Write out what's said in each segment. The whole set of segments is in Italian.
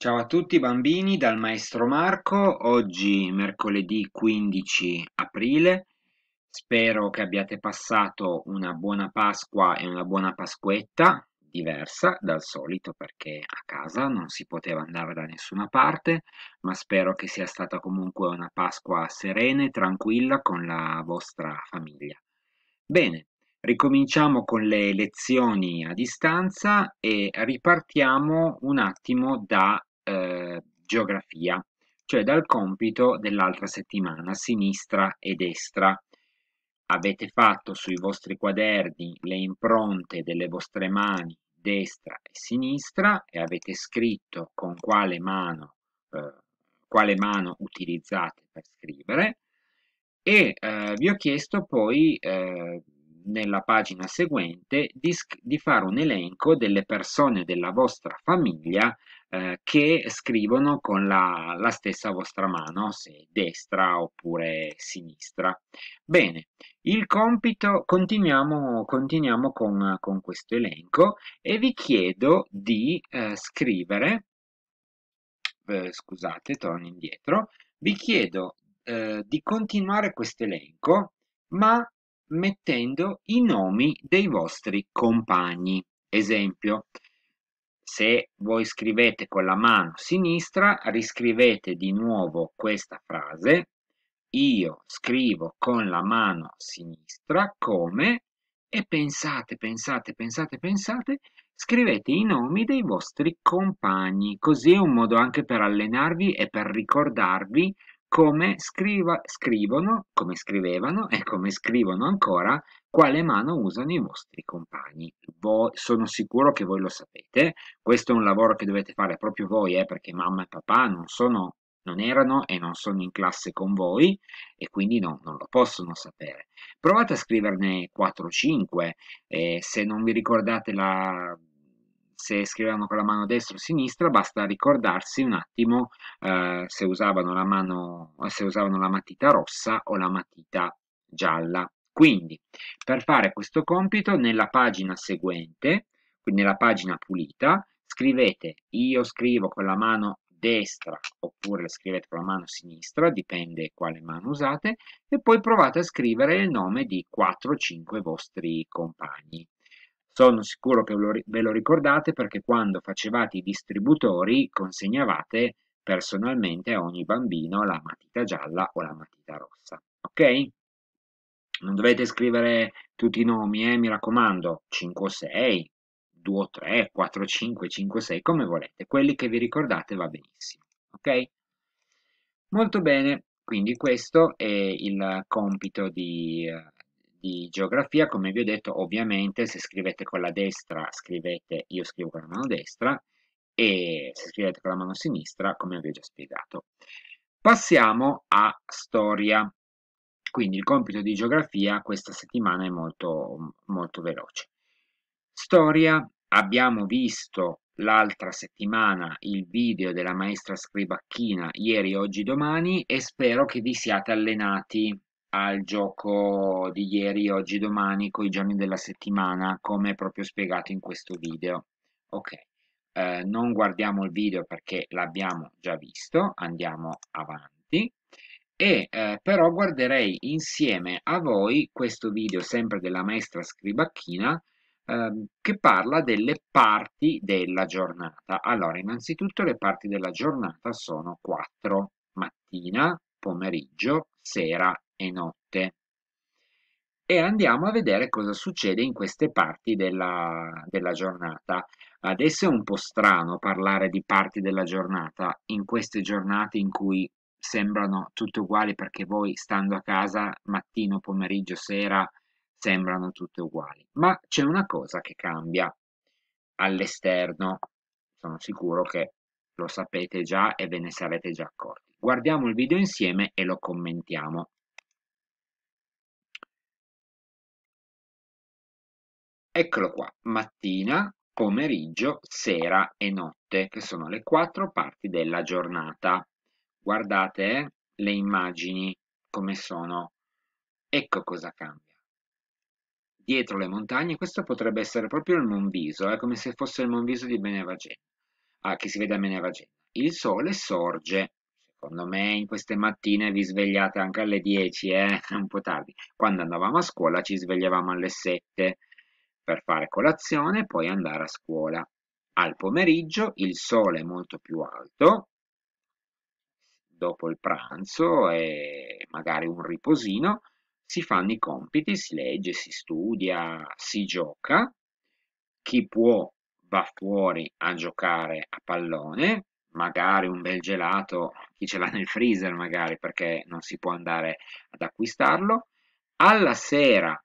Ciao a tutti bambini dal maestro Marco, oggi mercoledì 15 aprile, spero che abbiate passato una buona Pasqua e una buona Pasquetta, diversa dal solito perché a casa non si poteva andare da nessuna parte, ma spero che sia stata comunque una Pasqua serena e tranquilla con la vostra famiglia. Bene, Ricominciamo con le lezioni a distanza e ripartiamo un attimo da eh, geografia, cioè dal compito dell'altra settimana, sinistra e destra. Avete fatto sui vostri quaderni le impronte delle vostre mani destra e sinistra e avete scritto con quale mano, eh, quale mano utilizzate per scrivere e eh, vi ho chiesto poi eh, nella pagina seguente di, di fare un elenco delle persone della vostra famiglia eh, che scrivono con la, la, stessa vostra mano, se destra oppure sinistra. Bene, il compito, continuiamo, continuiamo con, con questo elenco e vi chiedo di eh, scrivere, eh, scusate, torno indietro, vi chiedo eh, di continuare questo elenco, ma mettendo i nomi dei vostri compagni. Esempio, se voi scrivete con la mano sinistra, riscrivete di nuovo questa frase. Io scrivo con la mano sinistra come e pensate, pensate, pensate, pensate, scrivete i nomi dei vostri compagni, così è un modo anche per allenarvi e per ricordarvi come scriva, scrivono, come scrivevano e come scrivono ancora, quale mano usano i vostri compagni. Voi, sono sicuro che voi lo sapete, questo è un lavoro che dovete fare proprio voi, eh, perché mamma e papà non, sono, non erano e non sono in classe con voi e quindi no, non lo possono sapere. Provate a scriverne 4 o 5, eh, se non vi ricordate la se scrivevano con la mano destra o sinistra, basta ricordarsi un attimo eh, se, usavano la mano, se usavano la matita rossa o la matita gialla. Quindi, per fare questo compito, nella pagina seguente, quindi nella pagina pulita, scrivete io scrivo con la mano destra oppure scrivete con la mano sinistra, dipende quale mano usate, e poi provate a scrivere il nome di 4-5 vostri compagni. Sono sicuro che ve lo ricordate perché quando facevate i distributori consegnavate personalmente a ogni bambino la matita gialla o la matita rossa. Ok? Non dovete scrivere tutti i nomi, eh? mi raccomando, 5 o 6, 2 o 3, 4 o 5, 5 o 6, come volete. Quelli che vi ricordate va benissimo. Ok? Molto bene, quindi questo è il compito di eh, di geografia, come vi ho detto, ovviamente se scrivete con la destra, scrivete io scrivo con la mano destra e se scrivete con la mano sinistra, come vi ho già spiegato. Passiamo a storia. Quindi il compito di geografia questa settimana è molto, molto veloce. Storia, abbiamo visto l'altra settimana il video della maestra Scribacchina ieri, oggi, domani e spero che vi siate allenati al gioco di ieri, oggi, domani, con i giorni della settimana, come proprio spiegato in questo video. Ok, eh, non guardiamo il video perché l'abbiamo già visto, andiamo avanti. E eh, però guarderei insieme a voi questo video sempre della maestra Scribacchina ehm, che parla delle parti della giornata. Allora, innanzitutto le parti della giornata sono quattro, mattina, pomeriggio, sera e notte. E andiamo a vedere cosa succede in queste parti della, della giornata. Adesso è un po' strano parlare di parti della giornata in queste giornate in cui sembrano tutte uguali perché voi stando a casa mattino, pomeriggio, sera sembrano tutte uguali. Ma c'è una cosa che cambia all'esterno, sono sicuro che lo sapete già e ve ne sarete già accorti. Guardiamo il video insieme e lo commentiamo. Eccolo qua, mattina, pomeriggio, sera e notte, che sono le quattro parti della giornata. Guardate eh, le immagini come sono. Ecco cosa cambia. Dietro le montagne, questo potrebbe essere proprio il Monviso, è eh, come se fosse il Monviso di Benevagenza, ah, che si vede a Benevagenza. Il sole sorge, secondo me in queste mattine vi svegliate anche alle 10, eh? un po' tardi. Quando andavamo a scuola ci svegliavamo alle 7, per fare colazione e poi andare a scuola. Al pomeriggio il sole è molto più alto, dopo il pranzo e magari un riposino, si fanno i compiti, si legge, si studia, si gioca. Chi può va fuori a giocare a pallone, magari un bel gelato, chi ce l'ha nel freezer magari perché non si può andare ad acquistarlo. Alla sera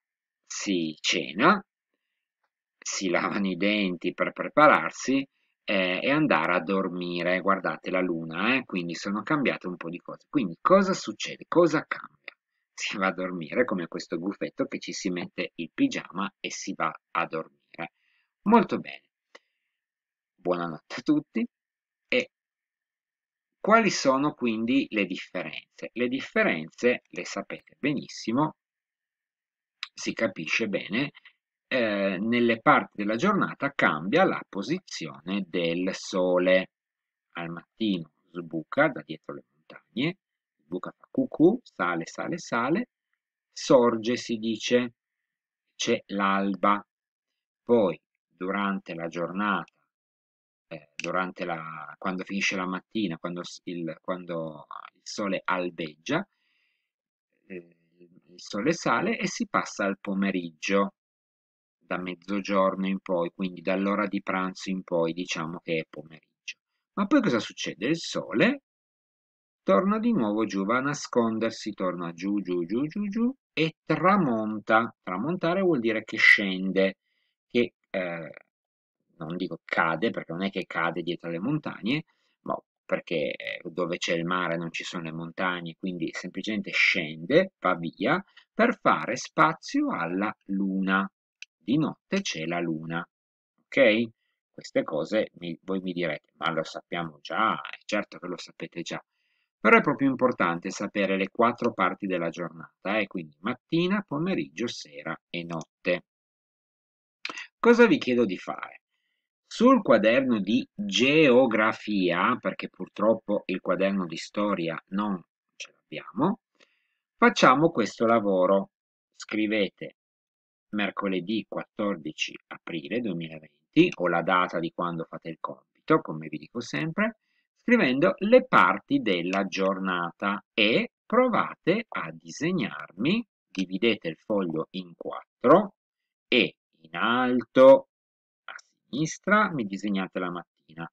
si cena, si lavano i denti per prepararsi eh, e andare a dormire. Guardate la luna, eh? quindi sono cambiate un po' di cose. Quindi cosa succede? Cosa cambia? Si va a dormire come questo gufetto che ci si mette il pigiama e si va a dormire. Molto bene. Buonanotte a tutti e quali sono quindi le differenze? Le differenze le sapete benissimo, si capisce bene eh, nelle parti della giornata cambia la posizione del sole. Al mattino sbuca da dietro le montagne, sbuca fa cucù, sale, sale, sale, sorge si dice, c'è l'alba. Poi durante la giornata, eh, durante la, quando finisce la mattina, quando il, quando il sole albeggia, eh, il sole sale e si passa al pomeriggio da mezzogiorno in poi, quindi dall'ora di pranzo in poi diciamo che è pomeriggio. Ma poi cosa succede? Il sole torna di nuovo giù, va a nascondersi, torna giù, giù, giù, giù, giù e tramonta. Tramontare vuol dire che scende, che eh, non dico cade, perché non è che cade dietro le montagne, ma perché dove c'è il mare non ci sono le montagne, quindi semplicemente scende, va via, per fare spazio alla luna di notte c'è la luna. Ok? Queste cose mi, voi mi direte, ma lo sappiamo già, è certo che lo sapete già. Però è proprio importante sapere le quattro parti della giornata, eh? quindi mattina, pomeriggio, sera e notte. Cosa vi chiedo di fare? Sul quaderno di geografia, perché purtroppo il quaderno di storia non ce l'abbiamo, facciamo questo lavoro. Scrivete mercoledì 14 aprile 2020 o la data di quando fate il compito, come vi dico sempre, scrivendo le parti della giornata e provate a disegnarmi, dividete il foglio in quattro e in alto a sinistra mi disegnate la mattina,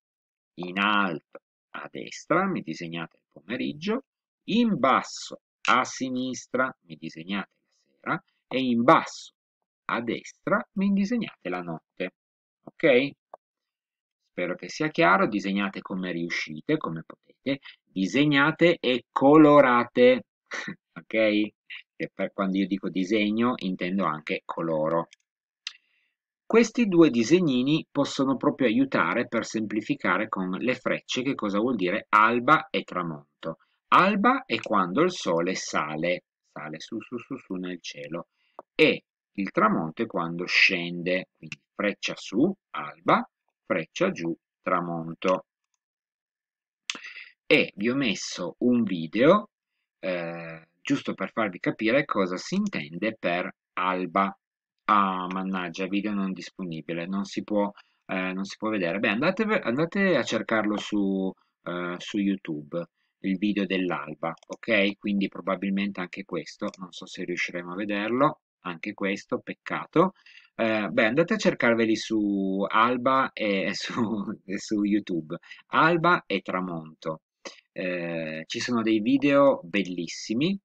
in alto a destra mi disegnate il pomeriggio, in basso a sinistra mi disegnate la sera e in basso a destra mi disegnate la notte. Ok? Spero che sia chiaro, disegnate come riuscite, come potete, disegnate e colorate, ok? E per quando io dico disegno intendo anche coloro. Questi due disegnini possono proprio aiutare per semplificare con le frecce che cosa vuol dire alba e tramonto. Alba è quando il sole sale, sale su su su su nel cielo e il tramonto è quando scende, quindi freccia su, alba, freccia giù, tramonto. E vi ho messo un video eh, giusto per farvi capire cosa si intende per alba. Ah, mannaggia, video non disponibile, non si può, eh, non si può vedere. Beh, andate, andate a cercarlo su, eh, su YouTube il video dell'alba, ok? Quindi probabilmente anche questo, non so se riusciremo a vederlo anche questo, peccato. Eh, beh, andate a cercarveli su Alba e su, e su YouTube. Alba e Tramonto. Eh, ci sono dei video bellissimi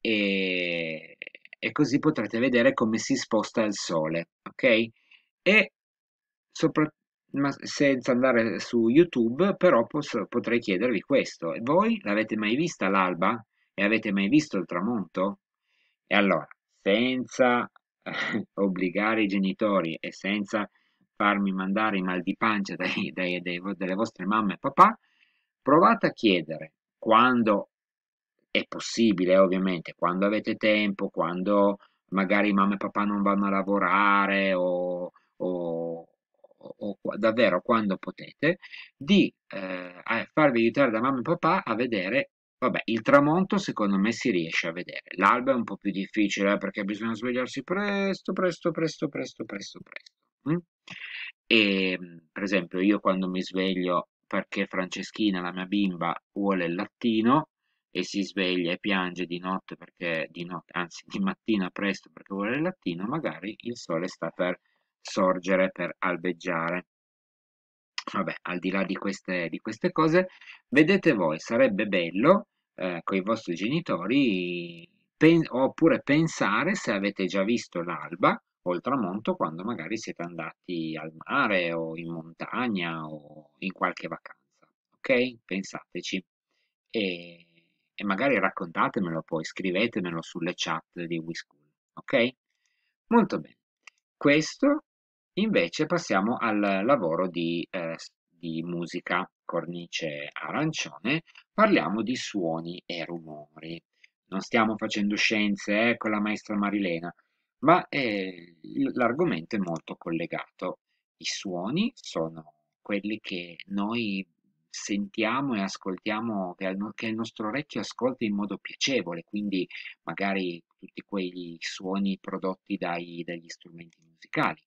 e, e, così potrete vedere come si sposta il sole, ok? E sopra, senza andare su YouTube, però posso, potrei chiedervi questo. voi l'avete mai vista l'alba? E avete mai visto il tramonto? E allora, senza eh, obbligare i genitori e senza farmi mandare i mal di pancia dai, dai, dai, dalle vostre mamme e papà, provate a chiedere quando è possibile, ovviamente, quando avete tempo, quando magari mamma e papà non vanno a lavorare o, o, o, o davvero quando potete, di eh, farvi aiutare da mamma e papà a vedere Vabbè, il tramonto secondo me si riesce a vedere. L'alba è un po' più difficile eh, perché bisogna svegliarsi presto, presto, presto, presto, presto, presto. Mm. E ehm, per esempio io quando mi sveglio perché Franceschina, la mia bimba, vuole il lattino e si sveglia e piange di notte perché di notte, anzi di mattina presto perché vuole il lattino, magari il sole sta per sorgere, per albeggiare vabbè, al di là di queste, di queste cose, vedete voi, sarebbe bello eh, con i vostri genitori pen oppure pensare se avete già visto l'alba o il tramonto quando magari siete andati al mare o in montagna o in qualche vacanza. Ok? Pensateci. E, e magari raccontatemelo poi, scrivetemelo sulle chat di WeSchool. Ok? Molto bene. Questo Invece passiamo al lavoro di, eh, di musica, cornice arancione, parliamo di suoni e rumori. Non stiamo facendo scienze eh, con la maestra Marilena, ma eh, l'argomento è molto collegato. I suoni sono quelli che noi sentiamo e ascoltiamo, che, il nostro orecchio ascolta in modo piacevole, quindi magari tutti quei suoni prodotti dai, dagli strumenti musicali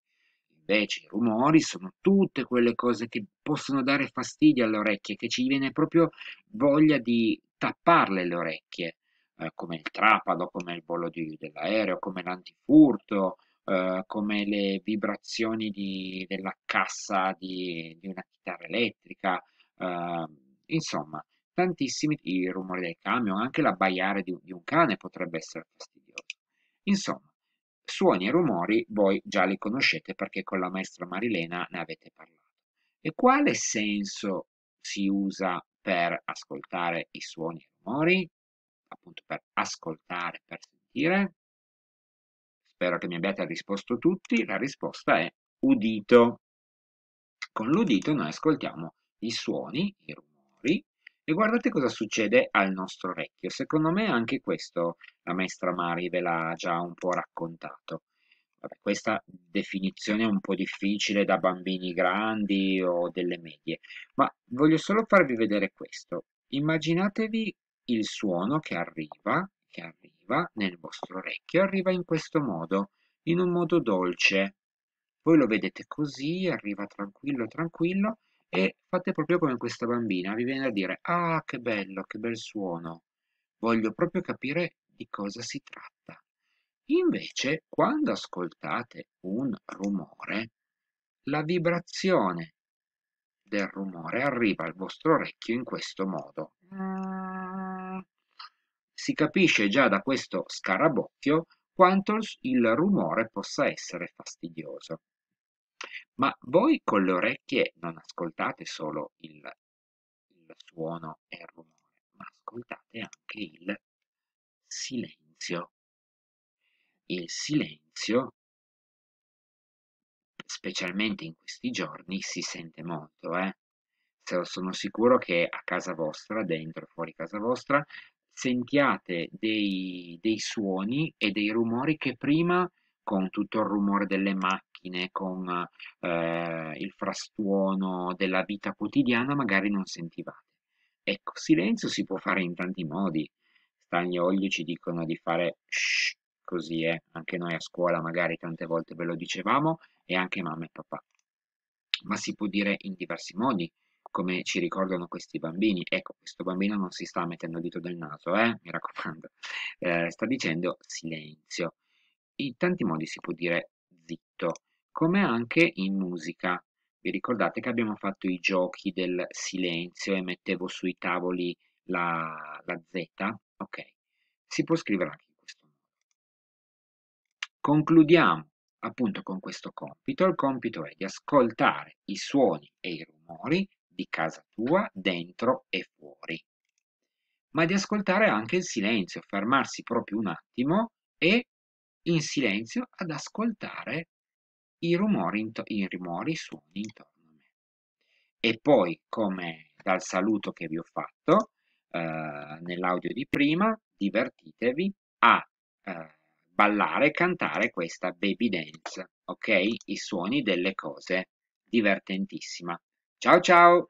invece i rumori sono tutte quelle cose che possono dare fastidio alle orecchie, che ci viene proprio voglia di tapparle le orecchie, eh, come il trapado, come il volo di, dell'aereo, come l'antifurto, eh, come le vibrazioni di, della cassa di, di, una chitarra elettrica, eh, insomma, tantissimi i rumori del camion, anche l'abbaiare di, di un cane potrebbe essere fastidioso. Insomma, Suoni e rumori voi già li conoscete perché con la maestra Marilena ne avete parlato. E quale senso si usa per ascoltare i suoni e i rumori? Appunto per ascoltare, per sentire? Spero che mi abbiate risposto tutti. La risposta è udito. Con l'udito noi ascoltiamo i suoni, i rumori e guardate cosa succede al nostro orecchio. Secondo me anche questo la maestra Mari ve l'ha già un po' raccontato. Vabbè, questa definizione è un po' difficile da bambini grandi o delle medie, ma voglio solo farvi vedere questo. Immaginatevi il suono che arriva, che arriva nel vostro orecchio, arriva in questo modo, in un modo dolce. Voi lo vedete così, arriva tranquillo, tranquillo, e fate proprio come questa bambina, vi viene a dire ah che bello, che bel suono, voglio proprio capire di cosa si tratta. Invece, quando ascoltate un rumore, la vibrazione del rumore arriva al vostro orecchio in questo modo. Si capisce già da questo scarabocchio quanto il rumore possa essere fastidioso. Ma voi con le orecchie non ascoltate solo il, il suono e il rumore, ma ascoltate anche il silenzio. Il silenzio, specialmente in questi giorni, si sente molto, eh? Sono sicuro che a casa vostra, dentro e fuori casa vostra, sentiate dei, dei, suoni e dei rumori che prima, con tutto il rumore delle macchine, macchine, con eh, il frastuono della vita quotidiana, magari non sentivate. Ecco, silenzio si può fare in tanti modi. Stagni e Olio ci dicono di fare shh, così è, eh. anche noi a scuola magari tante volte ve lo dicevamo, e anche mamma e papà. Ma si può dire in diversi modi, come ci ricordano questi bambini. Ecco, questo bambino non si sta mettendo il dito del naso, eh? mi raccomando, eh, sta dicendo silenzio. In tanti modi si può dire zitto, come anche in musica. Vi ricordate che abbiamo fatto i giochi del silenzio e mettevo sui tavoli la, la Z? Ok, si può scrivere anche in questo modo. Concludiamo appunto con questo compito. Il compito è di ascoltare i suoni e i rumori di casa tua dentro e fuori, ma di ascoltare anche il silenzio, fermarsi proprio un attimo e in silenzio ad ascoltare i rumori, i rumori, suoni intorno a me. E poi, come dal saluto che vi ho fatto eh, nell'audio di prima, divertitevi a eh, ballare e cantare questa baby dance, ok? I suoni delle cose. Divertentissima. Ciao ciao!